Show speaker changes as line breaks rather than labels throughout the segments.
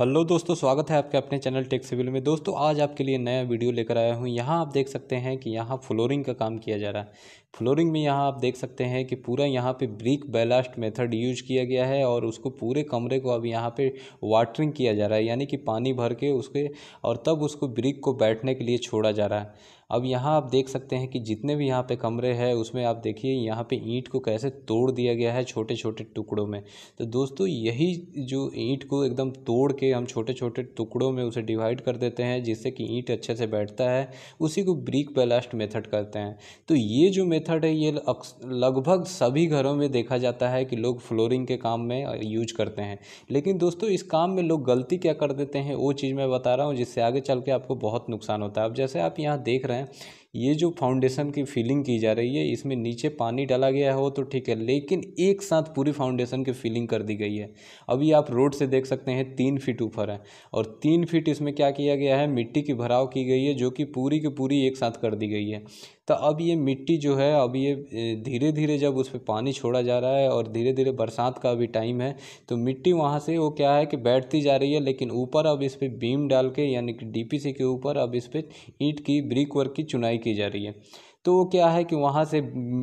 hello दोस्तों स्वागत है आपके अपने चैनल टेक सिविल में दोस्तों आज आपके लिए नया वीडियो लेकर आया हूँ यहाँ आप देख सकते हैं कि यहाँ फ्लोरिंग का काम किया जा रहा है फ्लोरिंग में यहाँ आप देख सकते हैं कि पूरा यहाँ पे ब्रिक बैलास्ट मेथड यूज किया गया है और उसको पूरे कमरे को अब यहाँ पे वाटरिंग किया जा रहा है यानी कि पानी भर के उसके और तब उसको ब्रिक को बैठने के लिए छोड़ा जा रहा है अब यहाँ आप देख सकते हैं कि जितने भी यहाँ पे कमरे हैं उसमें आप देखिए यहाँ पे ईंट को कैसे तोड़ दिया गया है छोटे छोटे टुकड़ों में तो दोस्तों यही जो ईंट को एकदम तोड़ के हम छोटे छोटे टुकड़ों में उसे डिवाइड कर देते हैं जिससे कि ईंट अच्छे से बैठता है उसी को ब्रिक बेलास्ट मेथड करते हैं तो ये जो मेथड है ये लगभग सभी घरों में देखा जाता है कि लोग फ्लोरिंग के काम में यूज करते हैं लेकिन दोस्तों इस काम में लोग गलती क्या कर देते हैं वो चीज़ मैं बता रहा हूँ जिससे आगे चल के आपको बहुत नुकसान होता है अब जैसे आप यहाँ देख रहे हैं है ये जो फाउंडेशन की फिलिंग की जा रही है इसमें नीचे पानी डाला गया हो तो ठीक है लेकिन एक साथ पूरी फाउंडेशन की फिलिंग कर दी गई है अभी आप रोड से देख सकते हैं तीन फीट ऊपर है और तीन फीट इसमें क्या किया गया है मिट्टी की भराव की गई है जो कि पूरी की पूरी एक साथ कर दी गई है तो अब ये मिट्टी जो है अब ये धीरे धीरे जब उस पर पानी छोड़ा जा रहा है और धीरे धीरे बरसात का अभी टाइम है तो मिट्टी वहाँ से वो क्या है कि बैठती जा रही है लेकिन ऊपर अब इस पर बीम डाल के यानी कि डी के ऊपर अब इस पर ईंट की ब्रिक वर्क की चुनाई की जा रही है तो वो क्या है कि वहाँ से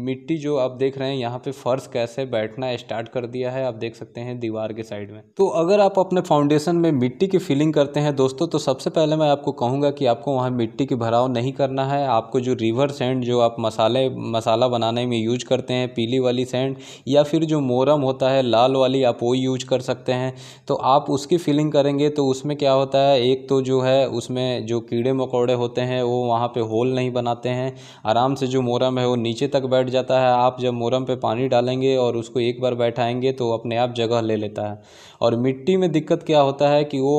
मिट्टी जो आप देख रहे हैं यहाँ पे फर्श कैसे बैठना स्टार्ट कर दिया है आप देख सकते हैं दीवार के साइड में तो अगर आप अपने फाउंडेशन में मिट्टी की फिलिंग करते हैं दोस्तों तो सबसे पहले मैं आपको कहूँगा कि आपको वहाँ मिट्टी की भराव नहीं करना है आपको जो रिवर सेंड जो आप मसाले मसाला बनाने में यूज करते हैं पीली वाली सेंड या फिर जो मोरम होता है लाल वाली आप वो यूज कर सकते हैं तो आप उसकी फिलिंग करेंगे तो उसमें क्या होता है एक तो जो है उसमें जो कीड़े मकोड़े होते हैं वो वहाँ पर होल नहीं बनाते हैं आराम आराम से जो मोरम है वो नीचे तक बैठ जाता है आप जब मोरम पे पानी डालेंगे और उसको एक बार बैठाएंगे तो अपने आप जगह ले लेता है और मिट्टी में दिक्कत क्या होता है कि वो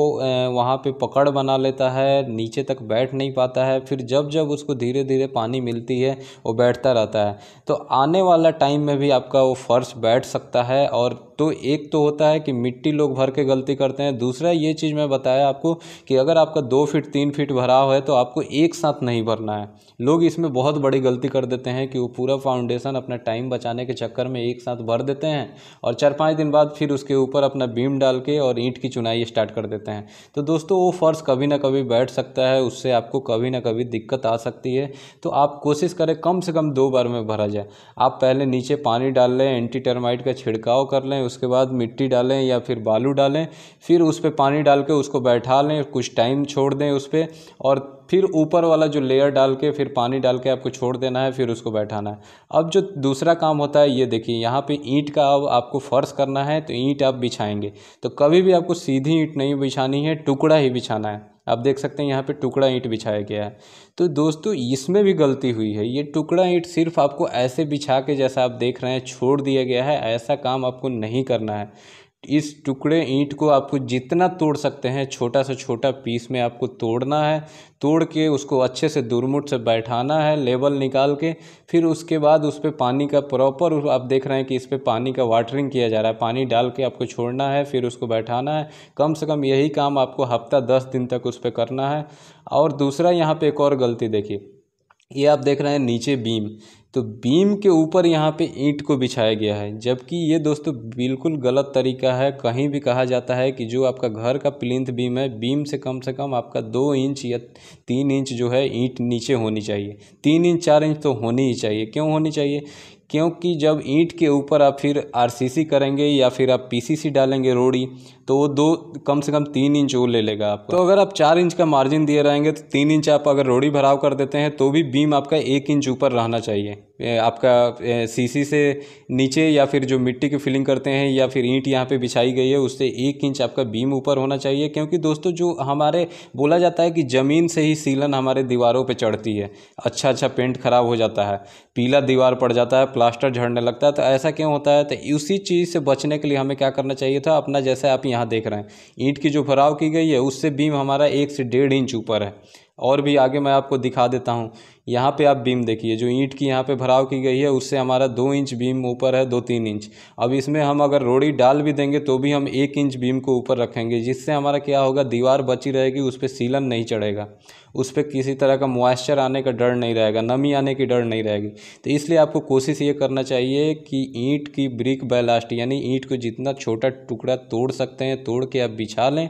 वहाँ पे पकड़ बना लेता है नीचे तक बैठ नहीं पाता है फिर जब जब उसको धीरे धीरे पानी मिलती है वो बैठता रहता है तो आने वाला टाइम में भी आपका वो फ़र्श बैठ सकता है और तो एक तो होता है कि मिट्टी लोग भर के गलती करते हैं दूसरा ये चीज़ मैं बताया आपको कि अगर आपका दो फीट तीन फीट भराव है तो आपको एक साथ नहीं भरना है लोग इसमें बहुत बड़ी गलती कर देते हैं कि वो पूरा फाउंडेशन अपना टाइम बचाने के चक्कर में एक साथ भर देते हैं और चार पाँच दिन बाद फिर उसके ऊपर अपना बीम डाल के और ईंट की चुनाई स्टार्ट कर देते हैं तो दोस्तों वो फ़र्श कभी ना कभी बैठ सकता है उससे आपको कभी ना कभी दिक्कत आ सकती है तो आप कोशिश करें कम से कम दो बार में भरा जाए आप पहले नीचे पानी डाल लें एंटी टर्माइट का छिड़काव कर लें उसके बाद मिट्टी डालें या फिर बालू डालें फिर उस पर पानी डाल के उसको बैठा लें कुछ टाइम छोड़ दें उस पर और फिर ऊपर वाला जो लेयर डाल के फिर पानी डाल के आपको छोड़ देना है फिर उसको बैठाना है अब जो दूसरा काम होता है ये देखिए यहाँ पे ईंट का अब आपको फर्श करना है तो ईंट आप बिछाएंगे तो कभी भी आपको सीधी ईंट नहीं बिछानी है टुकड़ा ही बिछाना है आप देख सकते हैं यहाँ पे टुकड़ा ईंट बिछाया गया है तो दोस्तों इसमें भी गलती हुई है ये टुकड़ा ईंट सिर्फ आपको ऐसे बिछा के जैसा आप देख रहे हैं छोड़ दिया गया है ऐसा काम आपको नहीं करना है इस टुकड़े ईंट को आपको जितना तोड़ सकते हैं छोटा से छोटा पीस में आपको तोड़ना है तोड़ के उसको अच्छे से दुरमुट से बैठाना है लेबल निकाल के फिर उसके बाद उस पर पानी का प्रॉपर आप देख रहे हैं कि इस पर पानी का वाटरिंग किया जा रहा है पानी डाल के आपको छोड़ना है फिर उसको बैठाना है कम से कम यही काम आपको हफ्ता दस दिन तक उस पर करना है और दूसरा यहाँ पर एक और गलती देखिए ये आप देख रहे हैं नीचे बीम तो बीम के ऊपर यहाँ पे ईंट को बिछाया गया है जबकि ये दोस्तों बिल्कुल गलत तरीका है कहीं भी कहा जाता है कि जो आपका घर का प्लिंथ बीम है बीम से कम से कम आपका दो इंच या तीन इंच जो है ईंट नीचे होनी चाहिए तीन इंच चार इंच तो होनी ही चाहिए क्यों होनी चाहिए क्योंकि जब ईंट के ऊपर आप फिर आरसीसी करेंगे या फिर आप पीसीसी डालेंगे रोड़ी तो वो दो कम से कम तीन इंच वो ले लेगा आपको तो अगर आप चार इंच का मार्जिन दिए रहेंगे तो तीन इंच आप अगर रोड़ी भराव कर देते हैं तो भी बीम आपका एक इंच ऊपर रहना चाहिए आपका सीसी से नीचे या फिर जो मिट्टी की फिलिंग करते हैं या फिर ईंट यहाँ पे बिछाई गई है उससे एक इंच आपका बीम ऊपर होना चाहिए क्योंकि दोस्तों जो हमारे बोला जाता है कि ज़मीन से ही सीलन हमारे दीवारों पे चढ़ती है अच्छा अच्छा पेंट ख़राब हो जाता है पीला दीवार पड़ जाता है प्लास्टर झड़ने लगता है तो ऐसा क्यों होता है तो उसी चीज़ से बचने के लिए हमें क्या करना चाहिए था अपना जैसे आप यहाँ देख रहे हैं ईंट की जो भराव की गई है उससे बीम हमारा एक से डेढ़ इंच ऊपर है और भी आगे मैं आपको दिखा देता हूँ यहाँ पे आप बीम देखिए जो ईंट की यहाँ पे भराव की गई है उससे हमारा दो इंच बीम ऊपर है दो तीन इंच अब इसमें हम अगर रोड़ी डाल भी देंगे तो भी हम एक इंच बीम को ऊपर रखेंगे जिससे हमारा क्या होगा दीवार बची रहेगी उस पर सीलन नहीं चढ़ेगा उस पर किसी तरह का मॉइस्चर आने का डर नहीं रहेगा नमी आने की डर नहीं रहेगी तो इसलिए आपको कोशिश ये करना चाहिए कि ईंट की ब्रिक बैलास्ट यानी ईंट को जितना छोटा टुकड़ा तोड़ सकते हैं तोड़ के आप बिछा लें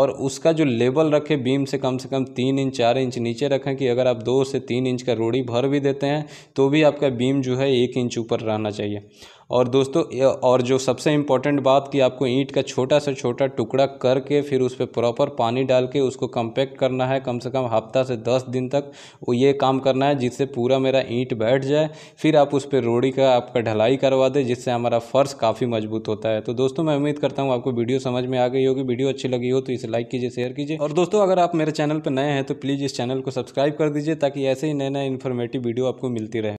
और उसका जो लेवल रखें बीम से कम से कम तीन इंच चार इंच नीचे रखें कि अगर आप दो से तीन इंच इंच का रोड़ी भर भी देते हैं तो भी आपका बीम जो है एक इंच ऊपर रहना चाहिए और दोस्तों और जो सबसे इम्पोर्टेंट बात कि आपको ईंट का छोटा से छोटा टुकड़ा करके फिर उस पर प्रॉपर पानी डाल के उसको कंपैक्ट करना है कम से कम हफ्ता से दस दिन तक वो ये काम करना है जिससे पूरा मेरा ईंट बैठ जाए फिर आप उस पर रोड़ी का आपका ढलाई करवा दें जिससे हमारा फ़र्श काफ़ी मजबूत होता है तो दोस्तों मैं उम्मीद करता हूँ आपको वीडियो समझ में आ गई होगी वीडियो अच्छी लगी हो तो इसे लाइक कीजिए शेयर कीजिए और दोस्तों अगर आप मेरे चैनल पर नए हैं तो प्लीज़ इस चैनल को सब्सक्राइब कर दीजिए ताकि ऐसे ही नए नए इन्फॉर्मेटिव वीडियो आपको मिलती रहे